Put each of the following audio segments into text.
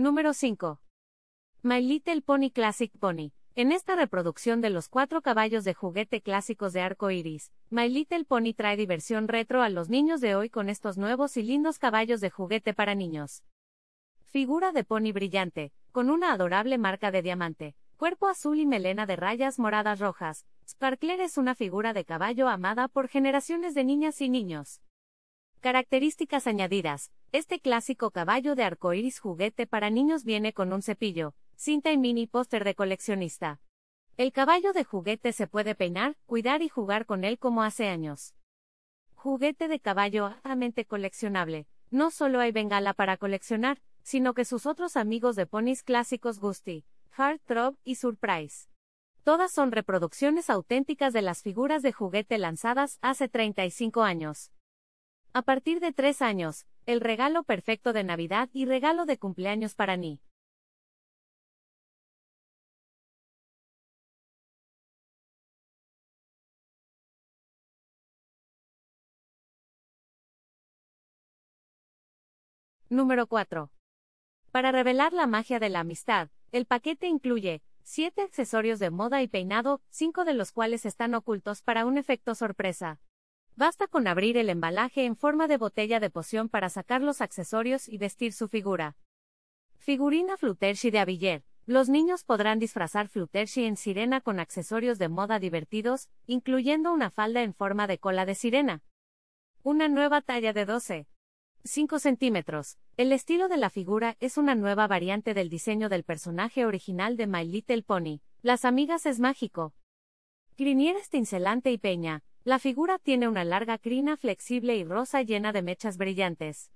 Número 5. My Little Pony Classic Pony. En esta reproducción de los cuatro caballos de juguete clásicos de arco iris, My Little Pony trae diversión retro a los niños de hoy con estos nuevos y lindos caballos de juguete para niños. Figura de pony brillante, con una adorable marca de diamante, cuerpo azul y melena de rayas moradas rojas, Sparkler es una figura de caballo amada por generaciones de niñas y niños. Características añadidas. Este clásico caballo de arcoíris juguete para niños viene con un cepillo, cinta y mini póster de coleccionista. El caballo de juguete se puede peinar, cuidar y jugar con él como hace años. Juguete de caballo altamente coleccionable. No solo hay bengala para coleccionar, sino que sus otros amigos de ponis clásicos Gusti, Heartthrob y Surprise. Todas son reproducciones auténticas de las figuras de juguete lanzadas hace 35 años. A partir de tres años, el regalo perfecto de Navidad y regalo de cumpleaños para mí Número 4. Para revelar la magia de la amistad, el paquete incluye 7 accesorios de moda y peinado, 5 de los cuales están ocultos para un efecto sorpresa. Basta con abrir el embalaje en forma de botella de poción para sacar los accesorios y vestir su figura. Figurina Fluttershy de Aviller. Los niños podrán disfrazar Fluttershy en sirena con accesorios de moda divertidos, incluyendo una falda en forma de cola de sirena. Una nueva talla de 12.5 centímetros. El estilo de la figura es una nueva variante del diseño del personaje original de My Little Pony. Las amigas es mágico. Grinieres Tincelante y Peña, la figura tiene una larga crina flexible y rosa llena de mechas brillantes.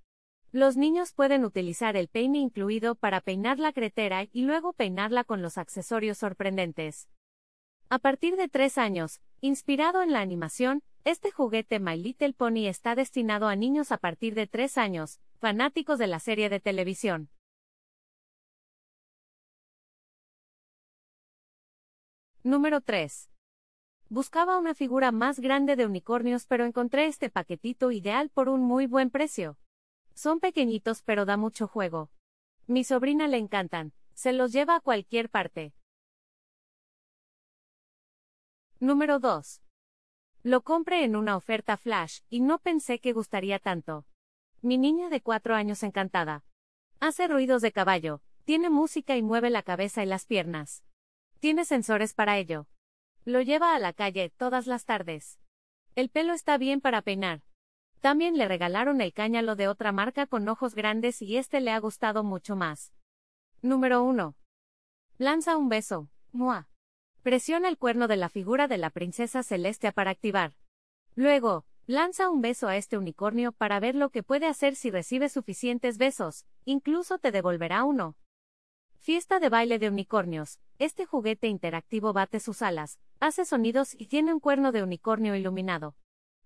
Los niños pueden utilizar el peine incluido para peinar la cretera y luego peinarla con los accesorios sorprendentes. A partir de tres años, inspirado en la animación, este juguete My Little Pony está destinado a niños a partir de tres años, fanáticos de la serie de televisión. Número 3. Buscaba una figura más grande de unicornios pero encontré este paquetito ideal por un muy buen precio. Son pequeñitos pero da mucho juego. Mi sobrina le encantan, se los lleva a cualquier parte. Número 2. Lo compré en una oferta flash, y no pensé que gustaría tanto. Mi niña de cuatro años encantada. Hace ruidos de caballo, tiene música y mueve la cabeza y las piernas. Tiene sensores para ello. Lo lleva a la calle todas las tardes. El pelo está bien para peinar. También le regalaron el cáñalo de otra marca con ojos grandes y este le ha gustado mucho más. Número 1. Lanza un beso. Mua. Presiona el cuerno de la figura de la princesa Celestia para activar. Luego, lanza un beso a este unicornio para ver lo que puede hacer si recibe suficientes besos, incluso te devolverá uno. Fiesta de baile de unicornios. Este juguete interactivo bate sus alas, hace sonidos y tiene un cuerno de unicornio iluminado.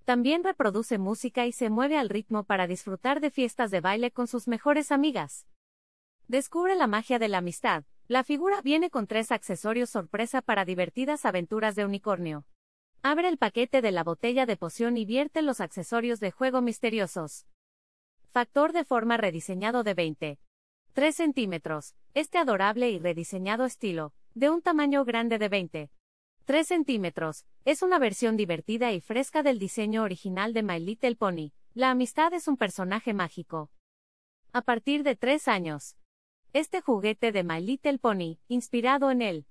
También reproduce música y se mueve al ritmo para disfrutar de fiestas de baile con sus mejores amigas. Descubre la magia de la amistad. La figura viene con tres accesorios sorpresa para divertidas aventuras de unicornio. Abre el paquete de la botella de poción y vierte los accesorios de juego misteriosos. Factor de forma rediseñado de 20. 3 centímetros. Este adorable y rediseñado estilo, de un tamaño grande de 20. 3 centímetros, es una versión divertida y fresca del diseño original de My Little Pony. La amistad es un personaje mágico. A partir de 3 años. Este juguete de My Little Pony, inspirado en él.